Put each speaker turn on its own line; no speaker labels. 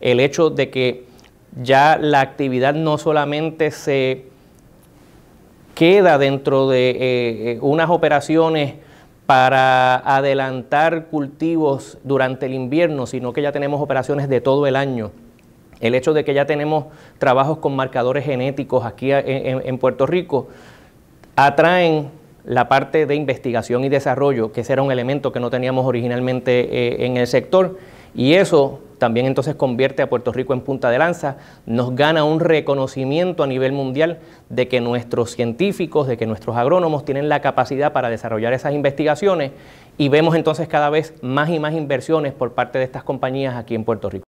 el hecho de que ya la actividad no solamente se queda dentro de eh, eh, unas operaciones para adelantar cultivos durante el invierno, sino que ya tenemos operaciones de todo el año. El hecho de que ya tenemos trabajos con marcadores genéticos aquí en, Puerto Rico atraen la parte de investigación y desarrollo, que ese era un elemento que no teníamos originalmente eh, en el sector, y eso también entonces convierte a Puerto Rico en punta de lanza, nos gana un reconocimiento a nivel mundial de que nuestros científicos, de que nuestros agrónomos tienen la capacidad para desarrollar esas investigaciones y vemos entonces cada vez más y más inversiones por parte de estas compañías aquí en Puerto Rico.